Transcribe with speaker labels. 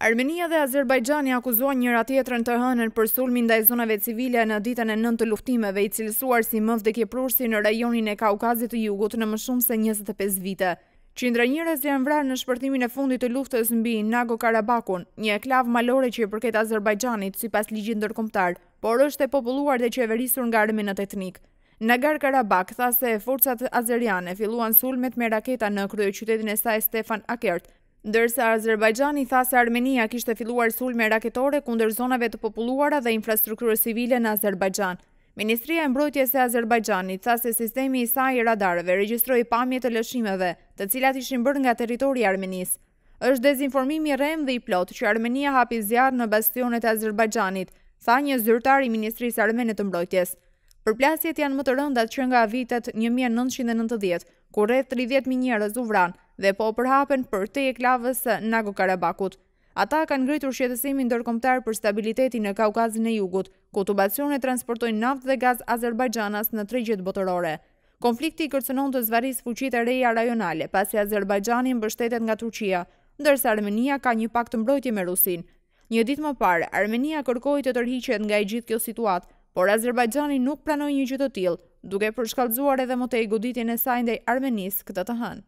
Speaker 1: Armenia dhe Azerbajxani akuzuan njëra tjetërën të hënën për sulmin dhe zonave civile në ditën e nën të luftimeve i cilësuar si mëvë dhe kjeprursi në rajonin e Kaukazit të jugut në më shumë se 25 vite. Qindra njërës janë vrarë në shpërtimin e fundit të luftës në bi Nago Karabakun, një eklav malore që i përket Azerbajxanit si pas ligjit ndërkomtar, por është e populluar dhe qeverisur nga rëminët etnik. Nagar Karabak tha se forcat azeriane filluan sulmet me raketa në kryoj qytetin e saj Stefan Akert, Ndërsa Azerbajxhan tha se Armenia kishte filluar sulme raketore kundër zonave të populluara dhe infrastrukturës civile në Azerbajxhan. Ministria e Mbrojtjes e Azerbajxhanit tha se sistemi i saj i radarëve regjistroi pamje të lëshimeve, të cilat ishin bërë nga territori i Armenisë. Është dezinformim i rrem dhe i plot që Armenia hapi zjarr në bastionet e Azerbajxhanit, tha një zyrtar i Ministrisë armene të mbrojtjes. Përplasjet janë më të rënda që nga vitet 1990, kur rreth 30.000 njerëz u vranë dhe po përhapen për te e klavës së Nagorno-Karabakut. Ata kanë ngritur shqetësimin ndërkombëtar për stabilitetin në Kaukazin e Jugut, ku tubacionet transportojnë naftë dhe gaz Azerbajxhanas në tregjet botërore. Konflikti i kërcënon të zvarrisë fuqitë e reja rajonale, pasi Azerbajxhani mbështetet nga Turqia, ndërsa Armenia ka një pakt mbrojtje me Rusin. Një ditë më parë, Armenia kërkoi të tërhiqet nga gjithë kjo situatë, por Azerbajgjani nuk pranoj një gjithë të tilë, duke përshkallëzuar edhe më të i goditin e sajnë dhe Armenis këtë të hënë.